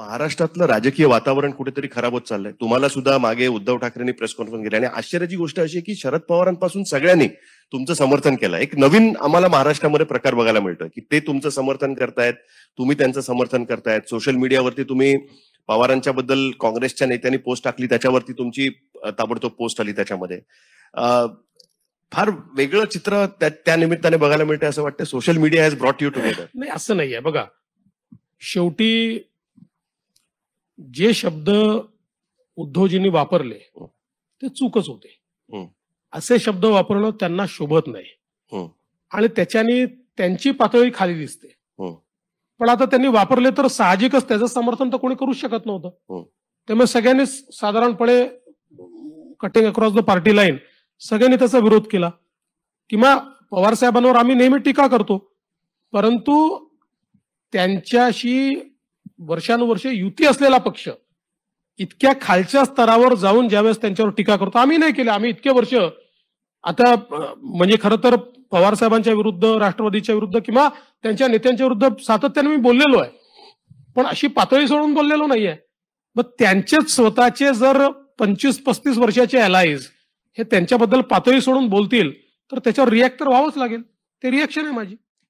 महाराष्ट्रातलं राजकीय वातावरण कुठेतरी खराब होत चाललंय तुम्हाला सुद्धा मागे उद्धव ठाकरेंनी प्रेस कॉन्फरन्स केली आणि आश्चर्याची गोष्ट अशी की शरद पवारांपासून सगळ्यांनी तुमचं समर्थन केलं एक नवीन आम्हाला महाराष्ट्रामध्ये प्रकार बघायला मिळतोय की ते तुमचं समर्थन करतायत तुम्ही त्यांचं समर्थन करतायत सोशल मीडियावरती तुम्ही पवारांच्या बद्दल काँग्रेसच्या नेत्यांनी पोस्ट टाकली त्याच्यावरती तुमची ताबडतोब पोस्ट आली त्याच्यामध्ये फार वेगळं चित्र त्या निमित्ताने बघायला मिळतंय असं वाटतं social media has brought you together नाही असं नाहीये बघा शेवटी जे शब्द उद्धवजींनी वापरले ते चूकच होते असे शब्द वापरणं त्यांना शोभत नाही आणि त्याच्याने त्यांची पातळी खाली दिसते पण आता त्यांनी वापरले तर साहजिकच त्याचं समर्थन तर कोणी करू शकत नव्हतं त्यामुळे सगळ्यांनी साधारणपणे cutting across the party line सगळ्यांनी त्याचा विरोध केला किंवा पवार साहेबांवर आम्ही नेहमी टीका करतो परंतु त्यांच्याशी वर्षानुवर्षे युती असलेला पक्ष इतक्या खालच्या स्तरावर जाऊन ज्यावेळेस त्यांच्यावर टीका करतो आम्ही नाही केली आम्ही इतके वर्ष आता म्हणजे खरं तर पवार साहेबांच्या विरुद्ध राष्ट्रवादीच्या विरुद्ध किंवा त्यांच्या नेत्यांच्या विरुद्ध सातत्याने मी बोललेलो आहे पण अशी पातळी सोडून बोललेलो नाहीये मग त्यांचेच स्वतःचे जर पंचवीस पस्तीस वर्षाचे अलायज हे त्यांच्याबद्दल पातळी सोडून बोलतील तर त्याच्यावर रिॲक्ट तर व्हावंच लागेल ते रिॲक्शन आहे माझी